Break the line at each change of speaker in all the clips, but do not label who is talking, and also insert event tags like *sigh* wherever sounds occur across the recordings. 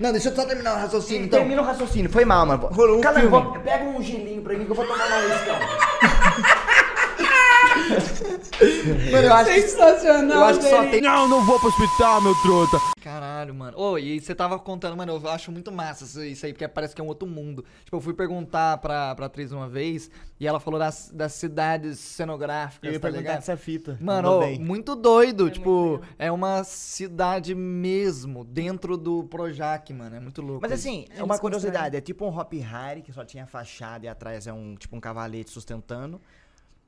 Não, deixa eu só terminar o raciocínio, então. Termina o raciocínio, foi mal, mano. Rolou um Cala, filme. pega um gelinho pra mim que eu vou tomar uma riscão. Mano, eu acho Sensacional, eu acho que só tem... Não, não vou
pro hospital, meu trota.
Caralho, mano. Ô, oh, e você tava contando, mano, eu acho muito massa isso aí, porque parece que é um outro mundo. Tipo, eu fui perguntar pra, pra atriz uma vez e ela falou das, das cidades cenográficas, eu ia tá perguntar dessa fita. Mano, oh, muito doido. É tipo, muito é uma cidade mesmo, dentro do Projac, mano. É muito louco.
Mas assim, é, é uma curiosidade.
É tipo um Hop Harry, que só tinha fachada e atrás é um,
tipo, um cavalete sustentando.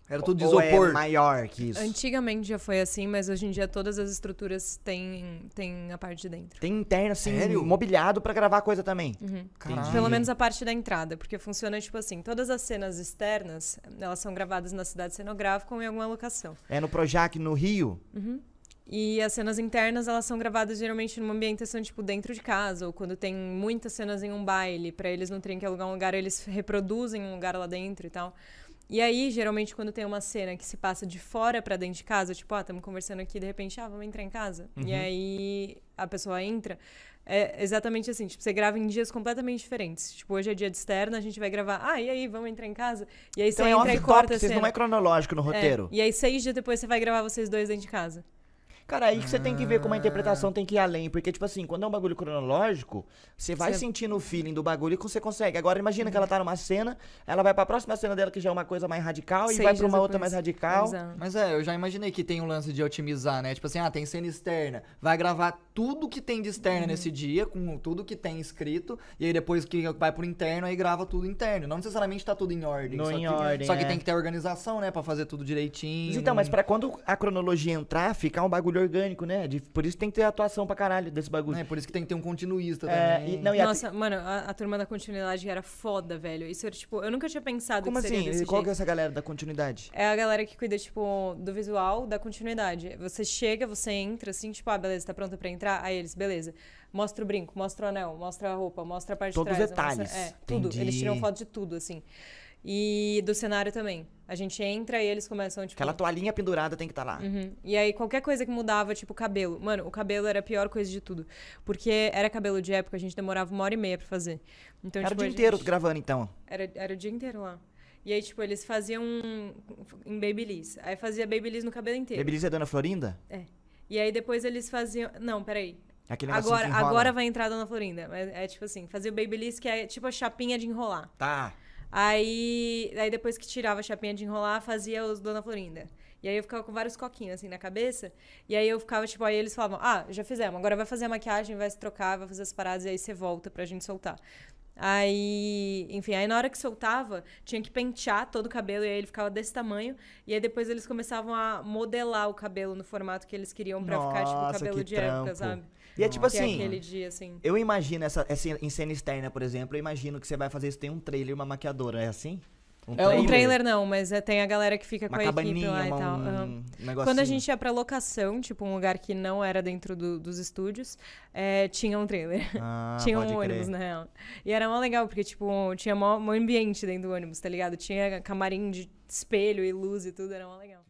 Era tudo de é isopor. É maior que isso.
Antigamente já foi assim, mas hoje em dia todas as estruturas têm, têm a parte de dentro.
Tem interno, assim, Sério? mobiliado pra gravar coisa também. Uhum. Pelo menos
a parte da entrada, porque funciona tipo assim, todas as cenas externas, elas são gravadas na cidade cenográfica ou em alguma locação.
É no Projac, no Rio?
Uhum. E as cenas internas, elas são gravadas geralmente numa ambientação, tipo, dentro de casa, ou quando tem muitas cenas em um baile, para eles não terem que é alugar um lugar, eles reproduzem um lugar lá dentro e tal. E aí, geralmente, quando tem uma cena que se passa de fora para dentro de casa, tipo, ah, estamos conversando aqui, de repente, ah, vamos entrar em casa. Uhum. E aí a pessoa entra. É exatamente assim, tipo, você grava em dias completamente diferentes. Tipo, hoje é dia de externa, a gente vai gravar, ah, e aí, vamos entrar em casa? E aí então você é entra e corta a cena. Não é cronológico
no é, roteiro. É, e
aí, seis dias depois, você vai gravar vocês dois dentro de casa.
Cara, aí que você tem que ver como a interpretação ah. tem que ir além. Porque, tipo assim, quando é um bagulho cronológico, você vai Cê- sentindo o feeling do bagulho e você consegue. Agora, imagina que ela tá numa cena, ela vai pra próxima cena dela, que já é uma coisa mais radical, e vai pra uma outra mais radical. Exato.
Mas é, eu já imaginei que tem um lance de otimizar, né? Tipo assim, ah, tem cena externa. Vai gravar tudo que tem de externa nesse uhum. dia, com tudo que tem escrito, e aí depois que vai pro interno, aí grava tudo interno. Não necessariamente tá tudo em ordem. Não só em que, ordem, Só que é. tem que ter organização, né? Pra fazer tudo direitinho. Então, mas pra quando a cronologia
entrar, ficar um bagulho orgânico, né? De, por isso tem que ter atuação pra caralho desse bagulho. É, por isso que tem que ter um continuista é, também. E, não, e Nossa,
a... mano, a, a, turma da continuidade era foda, velho. Isso era, tipo, eu nunca tinha pensado Como que assim? Qual jeito. que é essa
galera da continuidade?
É a galera que cuida, tipo, do visual da continuidade. Você chega, você entra, assim, tipo, ah, beleza, tá pronta pra entrar? Aí eles, beleza. Mostra o brinco, mostra o anel, mostra a roupa, mostra a parte Todos de trás. Todos os detalhes. Mostra, é, tudo. Entendi. Eles tiram foto de tudo, assim. E do cenário também. A gente entra e eles começam, tipo. Aquela toalhinha pendurada tem que estar tá lá. Uhum. E aí, qualquer coisa que mudava, tipo, cabelo. Mano, o cabelo era a pior coisa de tudo. Porque era cabelo de época, a gente demorava uma hora e meia pra fazer. Então, era tipo, o dia inteiro gravando, então. Era, era o dia inteiro lá. E aí, tipo, eles faziam em Babyliss. Aí fazia Babyliss no cabelo inteiro. Babyliss é Dona Florinda? É. E aí depois eles faziam. Não, peraí. Aquele agora, agora vai entrar a Dona Florinda. Mas é tipo assim, fazia o Babyliss, que é tipo a chapinha de enrolar. Tá. Aí, aí depois que tirava a chapinha de enrolar, fazia os Dona Florinda. E aí eu ficava com vários coquinhos assim na cabeça. E aí eu ficava, tipo, aí eles falavam, ah, já fizemos, agora vai fazer a maquiagem, vai se trocar, vai fazer as paradas, e aí você volta pra gente soltar. Aí, enfim, aí na hora que soltava, tinha que pentear todo o cabelo e aí ele ficava desse tamanho. E aí depois eles começavam a modelar o cabelo no formato que eles queriam pra Nossa, ficar, tipo, cabelo de trampo. época, sabe? E é tipo é assim, é dia, assim.
Eu imagino essa, essa em cena externa, por exemplo, eu imagino que você vai fazer isso, tem um trailer e uma maquiadora, é assim? É, um trailer. Um trailer
não, mas é, tem a galera que fica uma com a equipe lá e tal. Um uhum. Quando a gente ia pra locação, tipo um lugar que não era dentro do, dos estúdios, é, tinha um trailer. Ah, *laughs* tinha um ônibus, crer. na real. E era mó legal, porque, tipo, tinha mó, mó ambiente dentro do ônibus, tá ligado? Tinha camarim de espelho e luz e tudo, era mó legal.